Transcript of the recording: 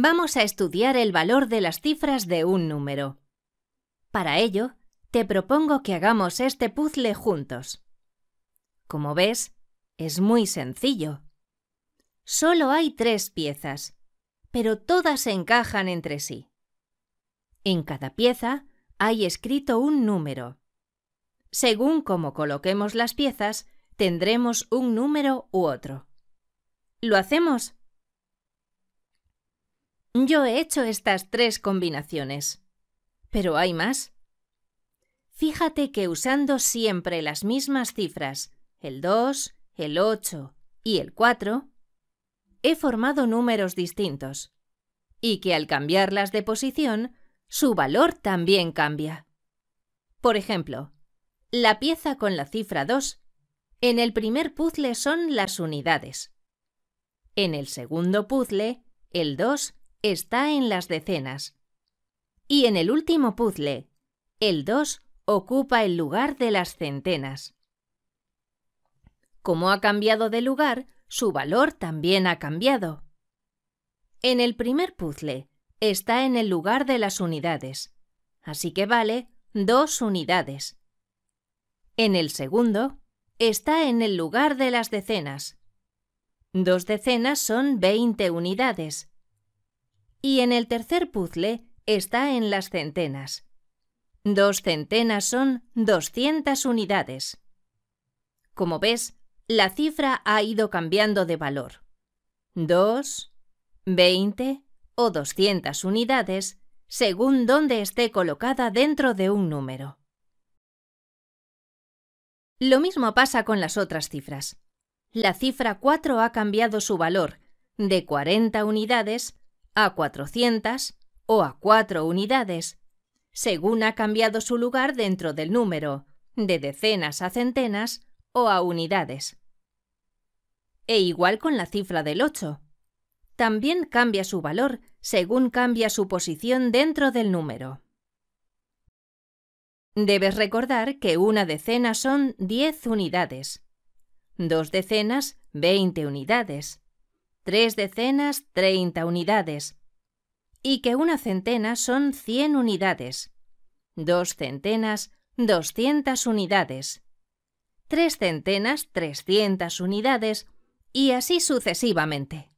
Vamos a estudiar el valor de las cifras de un número. Para ello, te propongo que hagamos este puzzle juntos. Como ves, es muy sencillo. Solo hay tres piezas, pero todas se encajan entre sí. En cada pieza hay escrito un número. Según cómo coloquemos las piezas, tendremos un número u otro. ¿Lo hacemos? Yo he hecho estas tres combinaciones. Pero hay más. Fíjate que usando siempre las mismas cifras, el 2, el 8 y el 4, he formado números distintos. Y que al cambiarlas de posición, su valor también cambia. Por ejemplo, la pieza con la cifra 2 en el primer puzzle son las unidades. En el segundo puzzle, el 2 está en las decenas. Y en el último puzzle, el 2 ocupa el lugar de las centenas. Como ha cambiado de lugar, su valor también ha cambiado. En el primer puzzle, está en el lugar de las unidades, así que vale dos unidades. En el segundo, está en el lugar de las decenas. Dos decenas son 20 unidades, y en el tercer puzzle está en las centenas. Dos centenas son 200 unidades. Como ves, la cifra ha ido cambiando de valor. 2, 20 o 200 unidades según dónde esté colocada dentro de un número. Lo mismo pasa con las otras cifras. La cifra 4 ha cambiado su valor de 40 unidades a 400 o a 4 unidades, según ha cambiado su lugar dentro del número, de decenas a centenas o a unidades. E igual con la cifra del 8. También cambia su valor según cambia su posición dentro del número. Debes recordar que una decena son 10 unidades, dos decenas 20 unidades, tres decenas treinta unidades y que una centena son cien unidades, dos centenas doscientas unidades, tres centenas trescientas unidades y así sucesivamente.